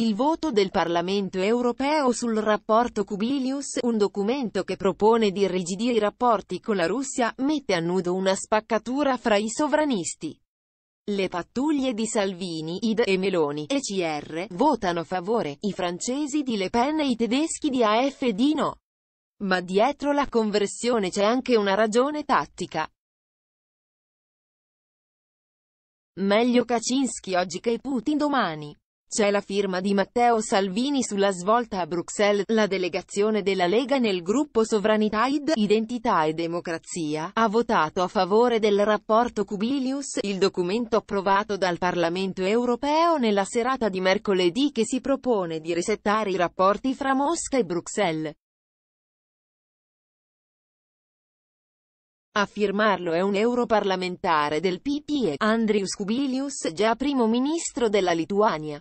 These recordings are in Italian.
Il voto del Parlamento europeo sul rapporto Kubilius, un documento che propone di irrigidire i rapporti con la Russia, mette a nudo una spaccatura fra i sovranisti. Le pattuglie di Salvini, Id e Meloni, ECR, votano a favore, i francesi di Le Pen e i tedeschi di AFD no. Ma dietro la conversione c'è anche una ragione tattica. Meglio Kaczynski oggi che Putin domani. C'è la firma di Matteo Salvini sulla svolta a Bruxelles, la delegazione della Lega nel gruppo Sovranità id, Identità e Democrazia, ha votato a favore del rapporto Cubilius, il documento approvato dal Parlamento europeo nella serata di mercoledì che si propone di resettare i rapporti fra Mosca e Bruxelles. A firmarlo è un europarlamentare del PPE, Andrius Kubilius, già primo ministro della Lituania.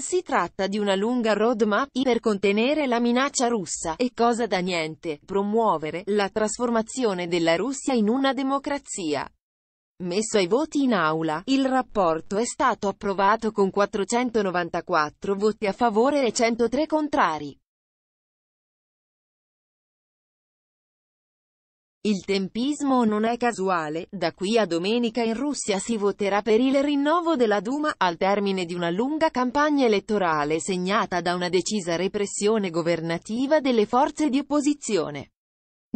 Si tratta di una lunga roadmap per contenere la minaccia russa, e cosa da niente, promuovere, la trasformazione della Russia in una democrazia. Messo ai voti in aula, il rapporto è stato approvato con 494 voti a favore e 103 contrari. Il tempismo non è casuale, da qui a domenica in Russia si voterà per il rinnovo della Duma, al termine di una lunga campagna elettorale segnata da una decisa repressione governativa delle forze di opposizione.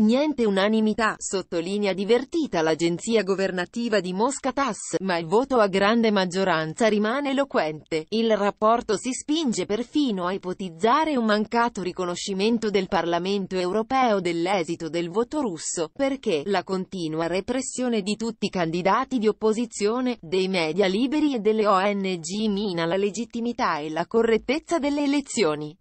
Niente unanimità, sottolinea divertita l'agenzia governativa di Mosca Tass, ma il voto a grande maggioranza rimane eloquente. Il rapporto si spinge perfino a ipotizzare un mancato riconoscimento del Parlamento europeo dell'esito del voto russo, perché la continua repressione di tutti i candidati di opposizione, dei media liberi e delle ONG mina la legittimità e la correttezza delle elezioni.